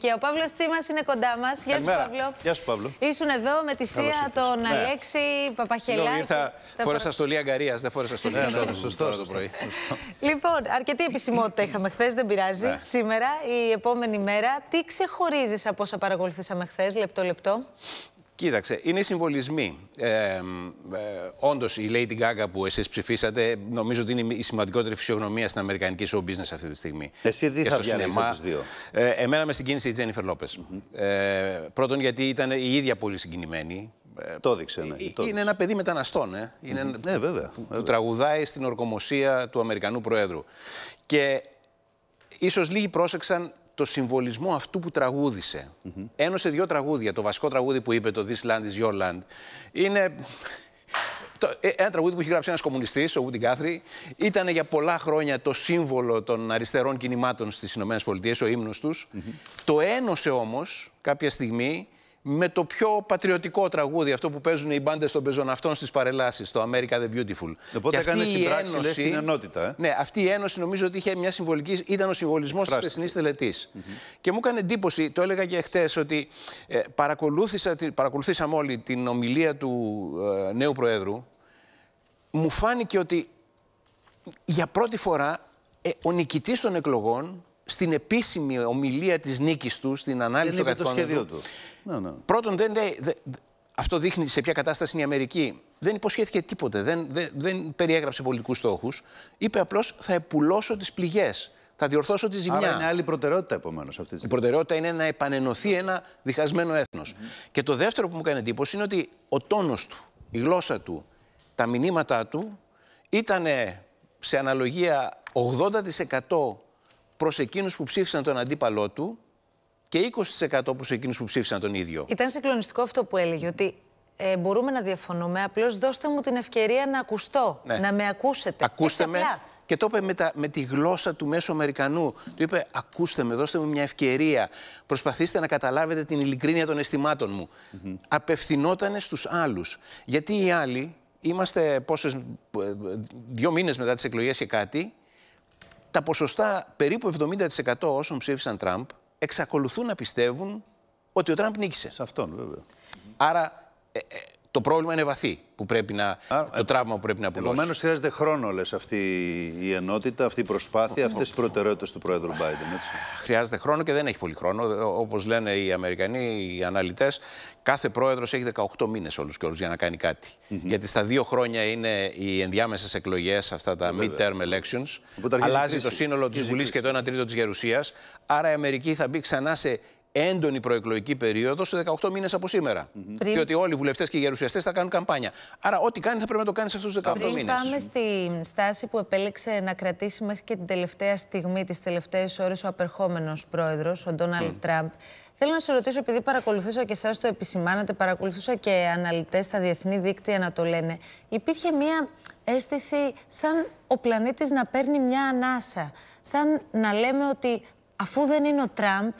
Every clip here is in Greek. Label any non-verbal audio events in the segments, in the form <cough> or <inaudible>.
Και ο Παύλος Τσίμας είναι κοντά μας. Γεια σου, Παύλο. Γεια σου, Παύλο. Ήσουν εδώ με τη Σία, τον ναι. Αλέξη Παπαχελάκη. Ήρθα, τα... φόρεσα στολή Αγκαρίας, δεν φόρεσα στολή ναι, ναι, Σωστό το πρωί. λοιπόν, αρκετή επισημότητα είχαμε χθες, δεν πειράζει. Ναι. Σήμερα, η επόμενη μέρα, τι ξεχωρίζεις από όσα παρακολουθήσαμε χθες, λεπτό-λεπτό. Κοίταξε, είναι συμβολισμοί. Ε, ε, Όντως, η Lady Gaga που εσείς ψηφίσατε, νομίζω ότι είναι η σημαντικότερη φυσιογνωμία στην αμερικανική show business αυτή τη στιγμή. Εσύ τι θα διαλέξει από δύο. Ε, εμένα με συγκίνησε η Τζένιφερ Λόπες. Ε, πρώτον, γιατί ήταν η ίδια πολύ συγκινημένη. Ε, το έδειξε, ναι. Ε, είναι ένα παιδί μεταναστών. Ε. Είναι ένα... Ναι, βέβαια, που τραγουδάει στην ορκομοσία του Αμερικανού Προέδρου. Και ίσως λίγοι πρόσεξαν το συμβολισμό αυτού που τραγουδησε Mm Ένωσε δύο τραγούδια. Το βασικό τραγούδι που είπε, το This Land is Your Land, είναι. Το, ε, ένα τραγούδι που είχε γράψει ένας κομμουνιστής, ο Γούντι Κάθρι, ήταν για πολλά χρόνια το σύμβολο των αριστερών κινημάτων στις ΗΠΑ, ο ύμνος τους. Το ένωσε όμως κάποια στιγμή με το πιο πατριωτικό τραγούδι, αυτό που παίζουν οι μπάντες των πεζοναυτών στις παρελάσεις, το America the Beautiful. Οπότε έκανε στην πράξη ένωση, την ε? Ναι, αυτή η ένωση νομίζω ότι είχε μια συμβολική, ήταν ο συμβολισμός της χθεσινή τελετή. Και μου έκανε εντύπωση, το έλεγα και χθε, ότι ε, παρακολούθησα, παρακολουθήσαμε όλοι την ομιλία του ε, νέου Προέδρου. Μου φάνηκε ότι για πρώτη φορά ε, ο νικητής των εκλογών στην επίσημη ομιλία της νίκης του, στην ανάλυση των κατοικών το του. Ναι, ναι. Πρώτον, δεν αυτό δείχνει σε ποια κατάσταση είναι η Αμερική. Δεν υποσχέθηκε τίποτε, δεν, δεν περιέγραψε πολιτικούς στόχους. Είπε απλώς θα επουλώσω τις πληγές. Θα διορθώσω τη ζημιά. Άρα είναι άλλη προτεραιότητα επομένως αυτή Η προτεραιότητα είναι να επανενωθεί ένα διχασμένο έθνος. Και το δεύτερο που μου κάνει εντύπωση είναι ότι ο τόνος του, η γλώσσα του, τα μηνύματά του ήταν σε αναλογία 80% προς εκείνους που ψήφισαν τον αντίπαλό του και 20% προς εκείνους που ψήφισαν τον ίδιο. Ήταν συγκλονιστικό αυτό που έλεγε, ότι ε, μπορούμε να διαφωνούμε, απλώς δώστε μου την ευκαιρία να ακουστώ, ναι. να με ακούσετε. Ακούστε με. Και το είπε με, με τη γλώσσα του μέσου Αμερικανού. Του είπε: Ακούστε με, δώστε μου μια ευκαιρία. Προσπαθήστε να καταλάβετε την ειλικρίνεια των αισθημάτων μου. Mm -hmm. Απευθυνόταν στους άλλους. Γιατί οι άλλοι, είμαστε πόσες, ε, ε, δύο μήνες μετά τις εκλογές και κάτι, τα ποσοστά περίπου 70% όσων ψήφισαν Τραμπ εξακολουθούν να πιστεύουν ότι ο Τραμπ νίκησε. Σε αυτόν βέβαια. Άρα ε, ε, το πρόβλημα είναι βαθύ που πρέπει να, το ε, τραύμα που πρέπει να απολώσει. Επομένως, χρειάζεται χρόνο, λες, αυτή η ενότητα, αυτή η προσπάθεια, αυτές οι προτεραιότητες του Πρόεδρου Biden. Έτσι. Χρειάζεται χρόνο και δεν έχει πολύ χρόνο. Ε, Όπως λένε οι Αμερικανοί, οι αναλυτές, κάθε πρόεδρος έχει 18 μήνες όλους και όλους για να κάνει κάτι. Γιατί στα δύο χρόνια είναι οι ενδιάμεσες εκλογές, αυτά τα mid-term elections. αλλάζει το σύνολο τη Βουλή και το 1 τρίτο της Γερουσίας. Άρα η Αμερική θα μπει ξανά σε έντονη προεκλογική περίοδο σε 18 μήνες από σήμερα. Mm όλοι οι βουλευτές και οι γερουσιαστές θα κάνουν καμπάνια. Άρα, ό,τι κάνει θα πρέπει να το κάνεις σε αυτούς τους 18 μήνε. Πριν πάμε στη στάση που επέλεξε να κρατήσει μέχρι και την τελευταία στιγμή, τις τελευταίες ώρες, ο απερχόμενος πρόεδρος, ο Ντόναλτ mm. Τραμπ. Θέλω να σε ρωτήσω, επειδή παρακολουθούσα και εσάς το επισημάνατε, παρακολουθούσα και αναλυτές στα διεθνή δίκτυα να το λένε. Υπήρχε μία αίσθηση σαν ο πλανήτης να παίρνει μια ανάσα. Σαν να λέμε ότι αφού δεν είναι ο Τραμπ,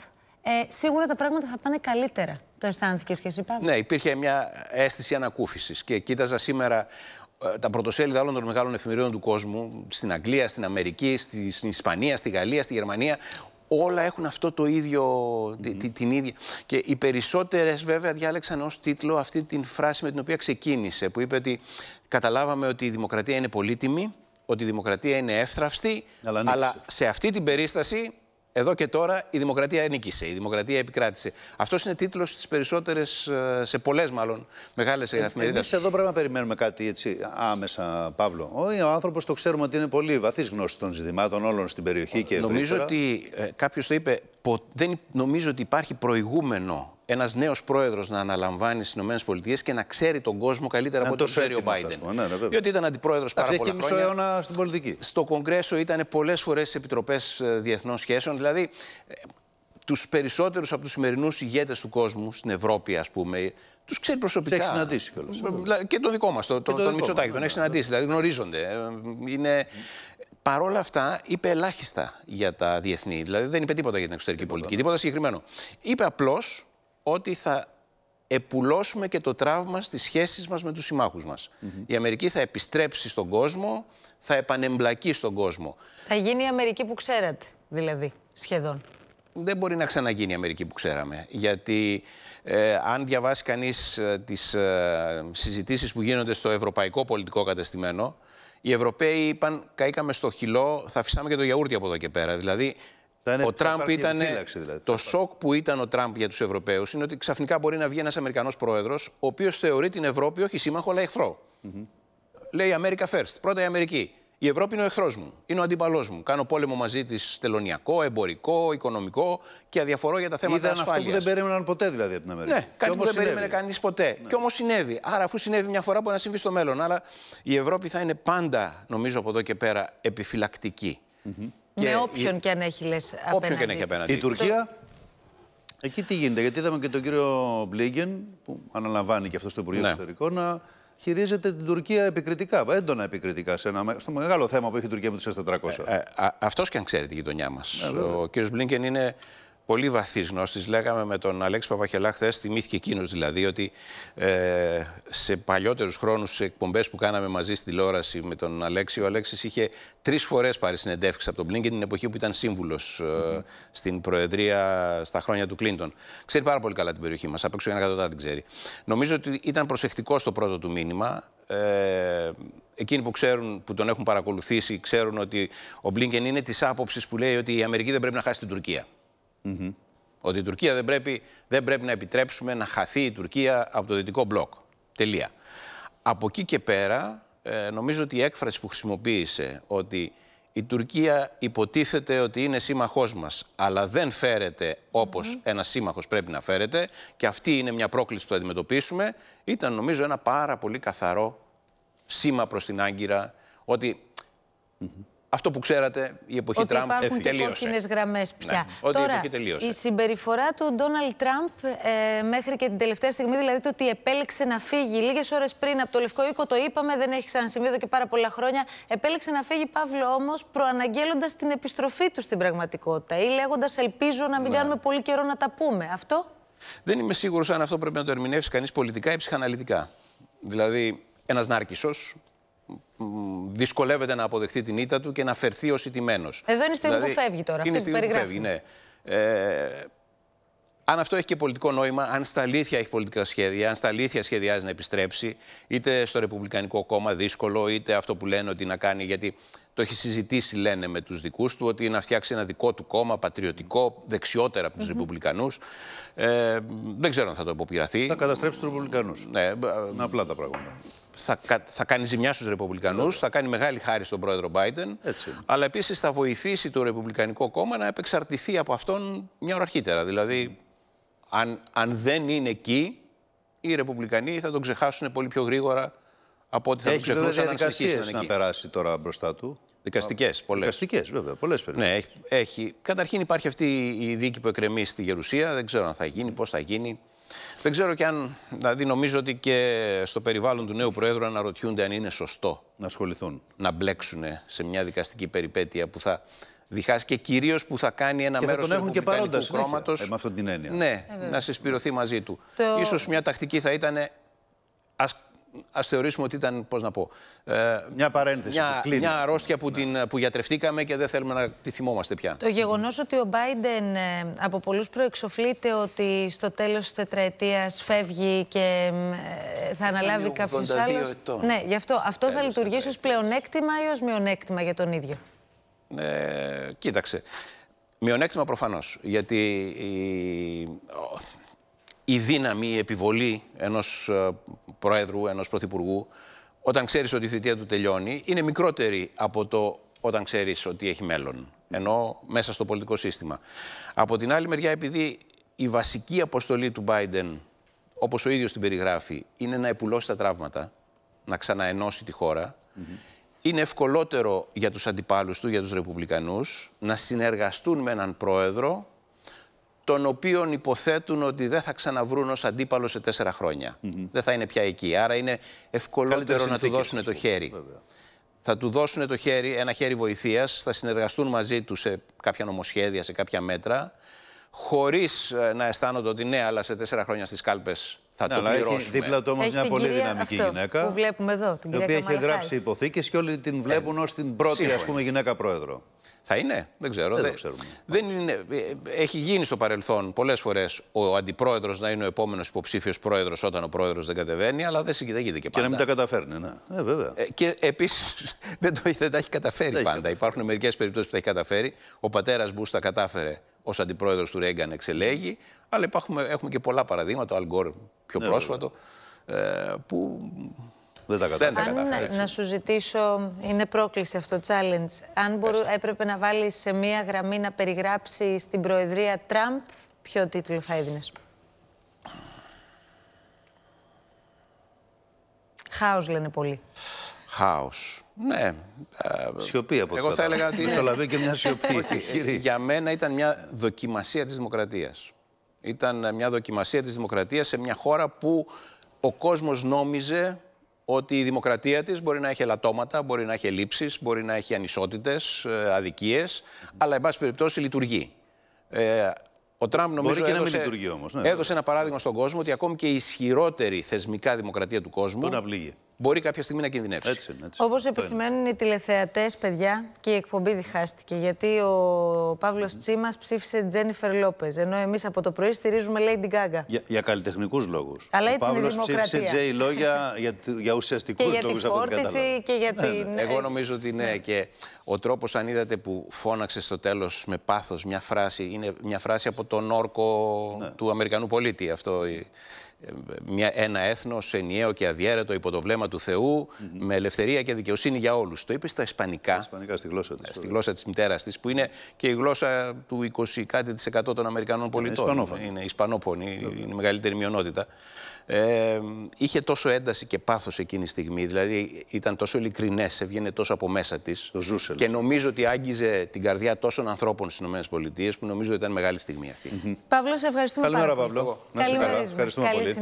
ε, σίγουρα τα πράγματα θα πάνε καλύτερα. Το αισθάνθηκες και εσύ πάνω. Ναι, υπήρχε μια αίσθηση ανακούφισης. Και κοίταζα σήμερα ε, τα πρωτοσέλιδα όλων των μεγάλων εφημερίδων του κόσμου, στην Αγγλία, στην Αμερική, στην Ισπανία, στη Γαλλία, στη Γερμανία. Όλα έχουν αυτό το ίδιο, mm-hmm. την, ίδια. Και οι περισσότερες, βέβαια, διάλεξαν ως τίτλο αυτή την φράση με την οποία ξεκίνησε, που είπε ότι καταλάβαμε ότι η δημοκρατία είναι πολύτιμη, ότι η δημοκρατία είναι εύθραυστη, αλλά, αλλά σε αυτή την περίσταση εδώ και τώρα η δημοκρατία νίκησε, η δημοκρατία επικράτησε. Αυτός είναι τίτλος στι περισσότερες, ε, σε πολλές μάλλον, μεγάλες ε, εφημερίδε. Εμεί εδώ πρέπει να περιμένουμε κάτι έτσι άμεσα, Παύλο. Ο, ο άνθρωπος το ξέρουμε ότι είναι πολύ βαθύς γνώση των ζητημάτων όλων στην περιοχή και ευρύτερα. Νομίζω ότι ε, κάποιος το είπε, πο, δεν νομίζω ότι υπάρχει προηγούμενο ένας νέος πρόεδρος να αναλαμβάνει στις ΗΠΑ και να ξέρει τον κόσμο καλύτερα από ό,τι ξέρει ο Biden. ναι, ναι, διότι ήταν αντιπρόεδρος πάρα πολλά μισό αιώνα στην πολιτική. Στο Κογκρέσο ήταν πολλές φορές στις επιτροπές ε, διεθνών σχέσεων. Δηλαδή, ε, τους περισσότερους από τους σημερινούς ηγέτες του κόσμου στην Ευρώπη, ας πούμε, τους ξέρει προσωπικά. Έχει συναντήσει κιόλας. Ε, δηλαδή, και τον δικό μας, τον, τον, τον ναι, τον έχει ναι, ναι, συναντήσει. Ναι. Δηλαδή, γνωρίζονται. Είναι... Παρ' όλα αυτά, είπε ελάχιστα για τα διεθνή. Δηλαδή, δεν είπε τίποτα για την εξωτερική τίποτα. πολιτική, τίποτα συγκεκριμένο. Είπε απλώς ότι θα επουλώσουμε και το τραύμα στις σχέσεις μας με τους συμμάχους μας. Η Αμερική θα επιστρέψει στον κόσμο, θα επανεμπλακεί στον κόσμο. Θα γίνει η Αμερική που ξέρατε, δηλαδή, σχεδόν. Δεν μπορεί να ξαναγίνει η Αμερική που ξέραμε. Γιατί ε, αν διαβάσει κανείς ε, τις ε, συζητήσεις που γίνονται στο ευρωπαϊκό πολιτικό κατεστημένο, οι Ευρωπαίοι είπαν, καήκαμε στο χυλό, θα φυσάμε και το γιαούρτι από εδώ και πέρα. Δηλαδή, ο Τραμπ ήταν. Δηλαδή, το σοκ που ήταν ο Τραμπ για τους Ευρωπαίους είναι ότι ξαφνικά μπορεί να βγει ένας Αμερικανός πρόεδρος, ο οποίος θεωρεί την Ευρώπη όχι σύμμαχο, αλλά εχθρό. Mm -hmm. Λέει America first. Πρώτα η Αμερική. Η Ευρώπη είναι ο εχθρός μου. Είναι ο αντίπαλό μου. Κάνω πόλεμο μαζί της τελωνιακό, εμπορικό, οικονομικό και αδιαφορώ για τα θέματα ασφάλεια. Αυτό που δεν περίμεναν ποτέ δηλαδή από την Αμερική. Ναι, κάτι που δεν περίμενε κανείς ποτέ. Ναι. Και όμως συνέβη. Άρα, αφού συνέβη μια φορά, μπορεί να συμβεί στο μέλλον. Αλλά η Ευρώπη θα είναι πάντα, νομίζω από εδώ και πέρα, επιφυλακτική. Mm -hmm με όποιον και αν έχει λες απέναντι. και έχει Η Τουρκία, εκεί τι γίνεται, γιατί είδαμε και τον κύριο Μπλίγκεν, που αναλαμβάνει και αυτός στο Υπουργείο ναι. Εξωτερικών, να χειρίζεται την Τουρκία επικριτικά, έντονα επικριτικά, σε ένα, στο μεγάλο θέμα που έχει η Τουρκία με τους 400 Ε, ε, ε αυτός και αν ξέρει τη γειτονιά μας. Ναι, ο κύριος Μπλίνκεν είναι πολύ βαθύς γνώστης. Λέγαμε με τον Αλέξη Παπαχελά χθες, θυμήθηκε εκείνος δηλαδή, ότι ε, σε παλιότερους χρόνους, σε εκπομπές που κάναμε μαζί στη τηλεόραση με τον Αλέξη, ο Αλέξης είχε τρεις φορές πάρει συνεντεύξεις από τον Μπλίνκεν την εποχή που ήταν σύμβουλος ε, στην Προεδρία στα χρόνια του Κλίντον. Ξέρει πάρα πολύ καλά την περιοχή μας. Απ' έξω ένα εκατοντά την ξέρει. Νομίζω ότι ήταν προσεκτικό στο πρώτο του μήνυμα. Ε, εκείνοι που ξέρουν, που τον έχουν παρακολουθήσει, ξέρουν ότι ο Μπλίνκεν είναι της άποψης που λέει ότι η Αμερική δεν πρέπει να χάσει την Τουρκία. Mm-hmm. Ότι η Τουρκία δεν πρέπει, δεν πρέπει να επιτρέψουμε να χαθεί η Τουρκία από το δυτικό μπλοκ. Τελεία. Από εκεί και πέρα, ε, νομίζω ότι η έκφραση που χρησιμοποίησε ότι η Τουρκία υποτίθεται ότι είναι σύμμαχός μας, αλλά δεν φέρεται όπως mm -hmm. ένας σύμμαχος πρέπει να φέρεται και αυτή είναι μια πρόκληση που θα αντιμετωπίσουμε, ήταν νομίζω ένα πάρα πολύ καθαρό σήμα προς την Άγκυρα ότι mm-hmm αυτό που ξέρατε, η εποχή Ότι Τραμπ έφυγε. υπάρχουν και ε, κόκκινες γραμμές ναι, πια. Ότι Τώρα, η, η συμπεριφορά του Ντόναλτ Τραμπ ε, μέχρι και την τελευταία στιγμή, δηλαδή το ότι επέλεξε να φύγει λίγες ώρες πριν από το Λευκό Οίκο, το είπαμε, δεν έχει ξανασυμβεί εδώ και πάρα πολλά χρόνια, επέλεξε να φύγει Παύλο όμως προαναγγέλλοντας την επιστροφή του στην πραγματικότητα ή λέγοντας ελπίζω να μην ναι. κάνουμε πολύ καιρό να τα πούμε. Αυτό... Δεν είμαι σίγουρος αν αυτό πρέπει να το ερμηνεύσει κανείς πολιτικά ή ψυχαναλυτικά. Δηλαδή, ένας νάρκισσος δυσκολεύεται να αποδεχθεί την ήττα του και να φερθεί ως ηττημένος. Εδώ είναι η στιγμή που δηλαδή, φεύγει τώρα. Είναι η στιγμή που φεύγει, ναι. Ε, αν αυτό έχει και πολιτικό νόημα, αν στα αλήθεια έχει πολιτικά σχέδια, αν στα αλήθεια σχεδιάζει να επιστρέψει, είτε στο Ρεπουμπλικανικό Κόμμα δύσκολο, είτε αυτό που λένε ότι να κάνει, γιατί το έχει συζητήσει, λένε με τους δικούς του, ότι να φτιάξει ένα δικό του κόμμα, πατριωτικό, δεξιότερα από τους mm Ρεπουμπλικανούς. Ε, δεν ξέρω αν θα το αποπειραθεί. Θα καταστρέψει τους Ρεπουμπλικανούς. Ναι, απλά τα πράγματα θα, θα κάνει ζημιά στους Ρεπουμπλικανούς, θα κάνει μεγάλη χάρη στον πρόεδρο Biden. Αλλά επίσης θα βοηθήσει το Ρεπουμπλικανικό κόμμα να επεξαρτηθεί από αυτόν μια ώρα αρχίτερα. Δηλαδή, αν, αν δεν είναι εκεί, οι Ρεπουμπλικανοί θα τον ξεχάσουν πολύ πιο γρήγορα από ό,τι θα τον ξεχνούσαν αν συνεχίσει έχει να περάσει τώρα μπροστά του. Δικαστικές, πολλές. Δικαστικές, βέβαια, πολλές περιπτώσεις. Ναι, έχει, έχει. Καταρχήν υπάρχει αυτή η δίκη που εκκρεμεί στη Γερουσία. Δεν ξέρω αν θα γίνει, πώς θα γίνει. Δεν ξέρω και αν. Δηλαδή, νομίζω ότι και στο περιβάλλον του νέου Προέδρου αναρωτιούνται αν είναι σωστό να ασχοληθούν. Να μπλέξουν σε μια δικαστική περιπέτεια που θα διχάσει και κυρίως που θα κάνει ένα μέρο του έχουν και ε, με την έννοια. Ναι, ε, να συσπηρωθεί μαζί του. Το... Ίσως μια τακτική θα ήταν Ας θεωρήσουμε ότι ήταν, πώς να πω... Ε, μια παρένθεση μια, που Μια αρρώστια που, την, που γιατρευτήκαμε και δεν θέλουμε να τη θυμόμαστε πια. Το γεγονός ότι ο Biden ε, από πολλούς προεξοφλείται ότι στο τέλος της τετραετίας φεύγει και ε, θα αναλάβει κάποιο άλλος... Ναι, γι' αυτό, αυτό θα λειτουργήσει ως πλεονέκτημα ή ως μειονέκτημα για τον ίδιο. Ε, κοίταξε. Μειονέκτημα προφανώς, γιατί η, η δύναμη, η επιβολή ενός ε, Πρόεδρου, ενός Πρωθυπουργού, όταν ξέρεις ότι η θητεία του τελειώνει, είναι μικρότερη από το όταν ξέρεις ότι έχει μέλλον. Ενώ μέσα στο πολιτικό σύστημα. Από την άλλη μεριά, επειδή η βασική αποστολή του Biden, όπως ο ίδιος την περιγράφει, είναι να επουλώσει τα τραύματα, να ξαναενώσει τη χώρα. Είναι ευκολότερο για τους αντιπάλους του, για τους ρεπουμπλικανούς, να συνεργαστούν με έναν πρόεδρο τον οποίο υποθέτουν ότι δεν θα ξαναβρούν ως αντίπαλο σε τέσσερα χρόνια. Δεν θα είναι πια εκεί. Άρα είναι ευκολότερο να του δώσουν το χέρι. Θα του δώσουν το χέρι, ένα χέρι βοηθείας, θα συνεργαστούν μαζί του σε κάποια νομοσχέδια, σε κάποια μέτρα, χωρίς ε, να αισθάνονται ότι ναι, αλλά σε τέσσερα χρόνια στις κάλπες θα ναι, το αλλά πληρώσουμε. Έχει δίπλα του όμως μια πολύ δυναμική γυναίκα. Που βλέπουμε εδώ, την η οποία έχει γράψει υποθήκες και όλοι την βλέπουν ε, ως την πρώτη ας πούμε, γυναίκα πρόεδρο. Θα είναι, δεν ξέρω. Δεν, δεν είναι, ε, έχει γίνει στο παρελθόν πολλές φορές ο αντιπρόεδρος να είναι ο επόμενος υποψήφιος πρόεδρος όταν ο πρόεδρος δεν κατεβαίνει, αλλά δεν γίνεται και πάντα. Και να μην τα καταφέρνει, ναι. Ε, βέβαια. Ε, και επίσης <laughs> δεν, δεν τα έχει καταφέρει πάντα. Υπάρχουν μερικές περιπτώσεις που τα έχει καταφέρει. Ο πατέρας Μπούς τα κατάφερε ως αντιπρόεδρος του Ρέγκαν, εξελέγει. Αλλά έχουμε και πολλά παραδείγματα. Ο Αλγκόρ πιο ναι, πρόσφατο. που δεν τα κατάφερα. Να σου ζητήσω, είναι πρόκληση αυτό το challenge. Αν έπρεπε να βάλεις σε μία γραμμή να περιγράψει στην Προεδρία Τραμπ, ποιο τίτλο θα έδινες. Χάος λένε πολύ. Χάος. Ναι. Ε, σιωπή από Εγώ θα έλεγα ότι. Μεσολαβεί και μια σιωπή. Ε, για μένα ήταν μια δοκιμασία τη δημοκρατία. Ήταν μια δοκιμασία τη δημοκρατία σε μια γραμμη να περιγραψει την προεδρια τραμπ ποιο τιτλο θα εδινε χαος λενε πολλοι χαος ναι σιωπη απο εγω θα ελεγα οτι λαβει και μια σιωπη για μενα ηταν μια δοκιμασια της δημοκρατια ηταν μια δοκιμασια της δημοκρατια σε μια χωρα που ο κόσμος νόμιζε ότι η δημοκρατία της μπορεί να έχει ελαττώματα, μπορεί να έχει ελλείψεις, μπορεί να έχει ανισότητες, ε, αδικίες, αλλά εν πάση περιπτώσει λειτουργεί. Ε, ο Τραμπ νομίζω και έδωσε, να όμως, ναι, έδωσε ένα παράδειγμα στον κόσμο ότι ακόμη και η ισχυρότερη θεσμικά δημοκρατία του κόσμου μπορεί κάποια στιγμή να κινδυνεύσεις. Έτσι, έτσι. Όπως επισημαίνουν οι τηλεθεατές, παιδιά, και η εκπομπή διχάστηκε. Γιατί ο Παύλος mm. Τσίμας ψήφισε Τζένιφερ Λόπε. Ενώ εμείς από το πρωί στηρίζουμε Lady Gaga. Για, για καλλιτεχνικούς λόγους. Αλλά ο έτσι είναι η δημοκρατία. ψήφισε Τζέι λόγια για, για, ουσιαστικούς λόγου. για τη φόρτιση και για ναι, ναι, την. Ναι. Ε, Εγώ νομίζω ότι ναι. Και ο τρόπος, αν είδατε, που φώναξε στο τέλος με πάθος μια φράση, είναι μια φράση από τον όρκο του Αμερικανού πολίτη αυτό μια, ένα έθνος ενιαίο και αδιέρετο υπό το βλέμμα του Θεού, με ελευθερία και δικαιοσύνη για όλους. Το είπες στα ισπανικά, ισπανικά στη γλώσσα της, ε, στη γλώσσα της μητέρας της, που είναι και η γλώσσα του 20 κάτι των Αμερικανών πολιτών. Είναι, είναι ισπανόφωνη, είναι η μεγαλύτερη μειονότητα. Ε, είχε τόσο ένταση και πάθος εκείνη τη στιγμή, δηλαδή ήταν τόσο ειλικρινές, έβγαινε τόσο από μέσα της. και νομίζω ότι άγγιζε την καρδιά τόσων ανθρώπων στις ΗΠΑ που νομίζω ήταν μεγάλη στιγμή αυτή. Mm -hmm. Παύλο, σε ευχαριστούμε Καλημέρα, Παύλο. Να σε Ευχαριστούμε πολύ. sí